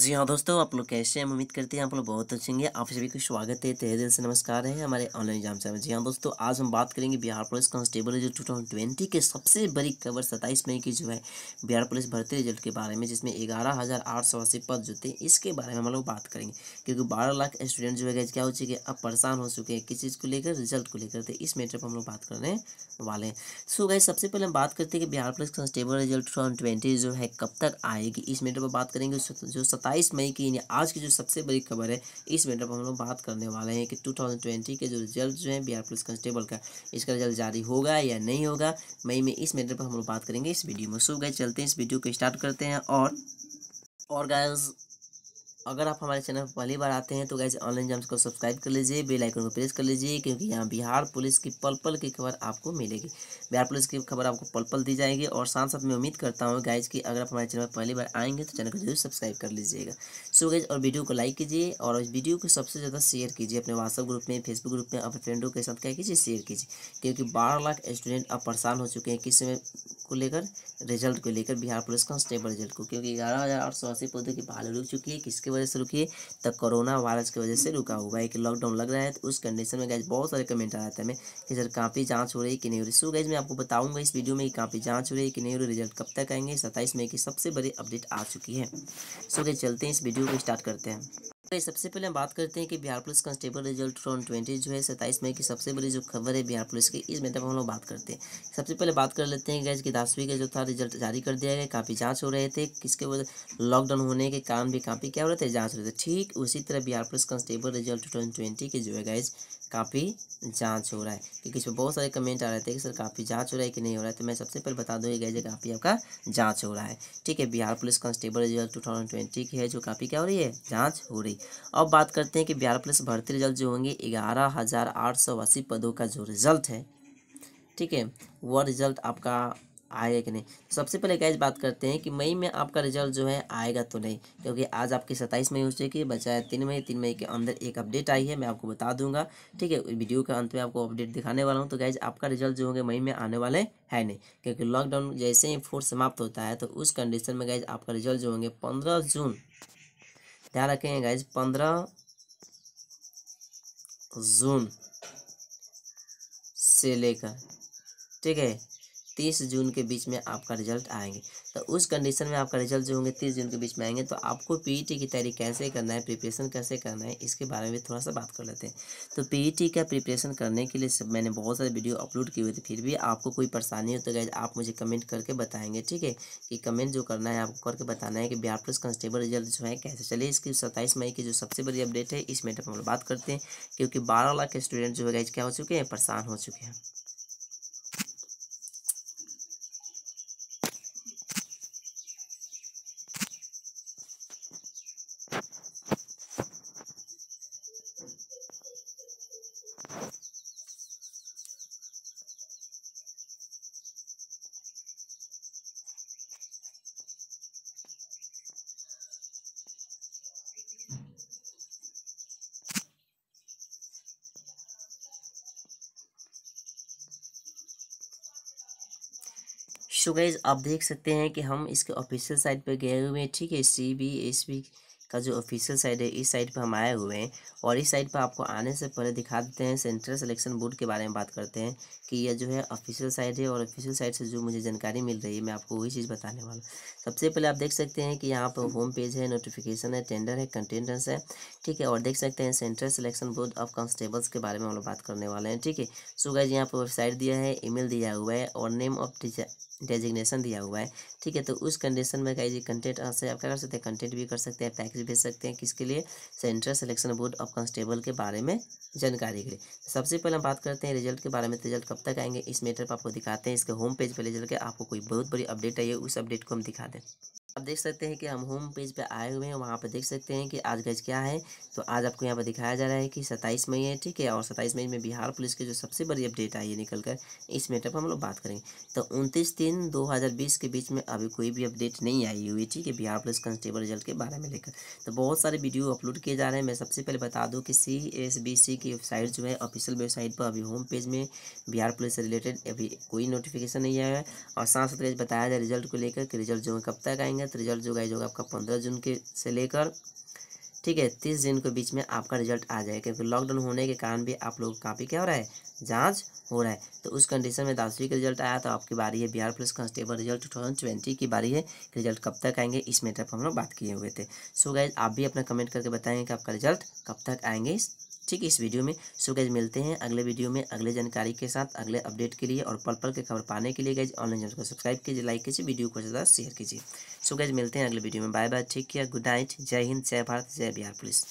जी हाँ दोस्तों आप लोग कैसे हैं उम्मीद करते हैं आप लोग बहुत अच्छे होंगे आप सभी को स्वागत है तेरे दिल से नमस्कार है हमारे ऑनलाइन एग्जाम से जी हाँ दोस्तों आज हम बात करेंगे बिहार पुलिस कांस्टेबल जो टू थाउजेंड ट्वेंटी के सबसे बड़ी खबर सत्ताईस मई की जो है बिहार पुलिस भर्ती रिजल्ट के बारे में जिसमें ग्यारह हज़ार आठ सौ अस्सी पद जो थे इसके बारे में हम लोग बात करेंगे क्योंकि बारह लाख स्टूडेंट जो है क्या हो चुके अब परेशान हो चुके हैं किस चीज़ को लेकर रिजल्ट को लेकर तो इस मैटर पर हम लोग बात करने वाले हैं सो गए सबसे पहले हम बात करते हैं कि Bihar police constable result two जो है कब तक आएगी इस मैटर पर बात करेंगे जो सत्ता सत्ताईस मई की यानी आज की जो सबसे बड़ी खबर है इस मैटर पर हम लोग बात करने वाले हैं कि 2020 के जो रिजल्ट जो है बिहार पुलिस कांस्टेबल का इसका रिजल्ट जारी होगा या नहीं होगा मई में इस मैटर पर हम लोग बात करेंगे इस वीडियो में सो गए चलते हैं इस वीडियो को स्टार्ट करते हैं और और गाइस अगर आप हमारे चैनल पर पहली बार आते हैं तो गैस ऑनलाइन जम्स को सब्सक्राइब कर लीजिए बेल आइकन को प्रेस कर लीजिए क्योंकि यहाँ बिहार पुलिस की पल पल की खबर आपको मिलेगी बिहार पुलिस की खबर आपको पल पल दी जाएगी और साथ साथ मैं उम्मीद करता हूँ गैज कि अगर आप हमारे चैनल पर पहली बार आएंगे तो चैनल को जरूर सब्सक्राइब कर लीजिएगा सो गैज और वीडियो को लाइक कीजिए और इस वीडियो को सबसे ज़्यादा शेयर कीजिए अपने व्हाट्सअप ग्रुप में फेसबुक ग्रुप में अपने फ्रेंडों के साथ क्या कीजिए शेयर कीजिए क्योंकि बारह लाख स्टूडेंट अब परेशान हो चुके हैं किस समय को लेकर रिजल्ट को लेकर बिहार पुलिस कांस्टेबल रिजल्ट को क्योंकि ग्यारह हज़ार आठ सौ अस्सी पौधों की बहाल रुक चुकी है किसकी वजह से रुकी है तो कोरोना वायरस की वजह से रुका हुआ है कि लॉकडाउन लग रहा है तो उस कंडीशन में गैज बहुत सारे कमेंट आ थे है कि सर काफ़ी जाँच हो रही है कि नहीं हो रही सो गैज मैं आपको बताऊँगा इस वीडियो में काफ़ी जाँच हो रही है कि नहीं हो रही रिजल्ट कब तक आएंगे सत्ताईस मई की सबसे बड़ी अपडेट आ चुकी है सो गए चलते हैं इस वीडियो को स्टार्ट करते हैं तो सबसे पहले हम बात करते हैं कि Bihar police constable result from twenty जो है सत्ताईस मई की सबसे बड़ी जो खबर है बिहार पुलिस की इस मैटर पर हम लोग बात करते हैं सबसे पहले बात कर लेते हैं गैस की दसवीं का जो था रिजल्ट जारी कर दिया गया काफ़ी जांच हो रहे थे किसके वजह लॉकडाउन होने के कारण भी काफ़ी क्या हो रहे थे जाँच हो रहे थे ठीक उसी तरह Bihar police constable result twenty के जो है गैज काफ़ी जांच हो रहा है क्योंकि इसमें बहुत सारे कमेंट आ रहे थे कि सर काफ़ी जांच हो रहा है कि नहीं हो रहा है तो मैं सबसे पहले बता दूँ ये गैजे काफ़ी आपका जांच हो रहा है ठीक है Bihar police constable result two thousand twenty की है जो काफ़ी क्या हो रही है जाँच हो रही अब बात करते हैं कि बिहार पुलिस भर्ती रिजल्ट जो होंगे ग्यारह हज़ार आठ सौ अस्सी पदों का जो रिजल्ट है ठीक है वह रिजल्ट आपका आएगा कि नहीं तो सबसे पहले गैज बात करते हैं कि मई में आपका रिजल्ट जो है आएगा तो नहीं क्योंकि आज आपकी सत्ताईस मई हो चुकी है बचाए तीन मई तीन मई के अंदर एक अपडेट आई है मैं आपको बता दूंगा ठीक है वीडियो के अंत में आपको अपडेट दिखाने वाला हूँ तो गैज आपका रिजल्ट जो होंगे मई में आने वाले है नहीं क्योंकि लॉकडाउन जैसे ही फोर्स समाप्त होता है तो उस कंडीशन में गैज आपका रिजल्ट जो होंगे पंद्रह जून ध्यान रखेंगे गैज पंद्रह जून से लेकर ठीक है तीस जून के बीच में आपका रिजल्ट आएंगे तो उस कंडीशन में आपका रिजल्ट जो होंगे तीस जून के बीच में आएंगे तो आपको पीईटी की तैयारी कैसे करना है प्रिपरेशन कैसे करना है इसके बारे में थोड़ा सा बात कर लेते हैं तो पीईटी का प्रिपरेशन करने के लिए सब मैंने बहुत सारे वीडियो अपलोड किए हुए थे फिर भी आपको कोई परेशानी हो तो गैज आप मुझे कमेंट करके बताएंगे ठीक है कि कमेंट जो करना है आपको करके बताना है कि बिहार पुलिस कांस्टेबल रिजल्ट जो है कैसे चले इसकी सत्ताईस मई की जो सबसे बड़ी अपडेट है इस मेटर पर हम बात करते हैं क्योंकि बारह लाख के स्टूडेंट जो है गैज क्या हो चुके हैं परेशान हो चुके हैं सो गैज आप देख सकते हैं कि हम इसके ऑफिशियल साइट पर गए हुए हैं ठीक है सी बी एस बी का जो ऑफिशियल साइड है इस साइट पर हम आए हुए हैं और इस साइड पर आपको आने से पहले दिखा देते हैं सेंट्रल सिलेक्शन बोर्ड के बारे में बात करते हैं कि यह जो है ऑफिशियल साइट है और ऑफिशियल साइट से जो मुझे जानकारी मिल रही है मैं आपको वही चीज़ बताने वाला सबसे पहले आप देख सकते हैं कि यहाँ पर होम पेज है नोटिफिकेशन है टेंडर है कंटेंडेंस है ठीक है और देख सकते हैं central selection board of constables के बारे में हम लोग बात करने वाले हैं ठीक है सो गाइज यहाँ पर वेबसाइट दिया है ई दिया हुआ है और नेम ऑफ डेजिग्नेशन दिया हुआ है ठीक है तो उस कंडीशन में गाइज कंटेंट से आप क्या कर सकते हैं कंटेंट भी कर सकते हैं पैकेज मैसेज भेज सकते हैं किसके लिए central selection board of constable के बारे में जानकारी के लिए सबसे पहले हम बात करते हैं रिजल्ट के बारे में रिजल्ट तो कब तक आएंगे इस मैटर पर आपको दिखाते हैं इसके होम पेज पर रिजल्ट के आपको कोई बहुत बड़ी अपडेट आई है उस अपडेट को हम दिखा दें आप देख सकते हैं कि हम होम पेज पे आए हुए हैं वहाँ पर देख सकते हैं कि आज गज क्या है तो आज आपको यहाँ पर दिखाया जा रहा है कि सत्ताईस मई है ठीक है और सत्ताईस मई में बिहार पुलिस की जो सबसे बड़ी अपडेट आई है निकलकर इस मैटर पर हम लोग बात करेंगे तो उनतीस तीन दो हज़ार बीस के बीच में अभी कोई भी अपडेट नहीं आई हुई ठीक है बिहार पुलिस कांस्टेबल रिजल्ट के बारे में लेकर तो बहुत सारे वीडियो अपलोड किए जा रहे हैं मैं सबसे पहले बता दूँ कि सी एस बी सी की वेबसाइट जो है ऑफिशियल वेबसाइट पर अभी होम पेज में बिहार पुलिस से रिलेटेड अभी कोई नोटिफिकेशन नहीं आया है और साथ साथ बताया जाए रिजल्ट को लेकर कि रिजल्ट जो है कब तक आएंगे तो रिजल्ट जो गाइज होगा आपका पंद्रह जून के से लेकर ठीक है तीस जून के बीच में आपका रिजल्ट आ जाएगा क्योंकि लॉकडाउन होने के कारण भी आप लोग काफ़ी क्या हो रहा है जांच हो रहा है तो उस कंडीशन में दसवीं का रिजल्ट आया तो आपकी बारी है Bihar police constable result two thousand twenty की बारी है कि रिजल्ट कब तक आएंगे इस मैटर पर हम लोग बात किए हुए थे सो so गाइज आप भी अपना कमेंट करके बताएंगे कि आपका रिजल्ट कब तक आएंगे इस ठीक है इस वीडियो में सो गैज मिलते हैं अगले वीडियो में अगले जानकारी के साथ अगले अपडेट के लिए और पल पल के खबर पाने के लिए गैज ऑनलाइन चैनल को सब्सक्राइब कीजिए लाइक कीजिए वीडियो को ज़्यादा शेयर कीजिए सो गैज मिलते हैं अगले वीडियो में बाय बाय ठीक है गुड नाइट जय हिंद जय भारत जय बिहार पुलिस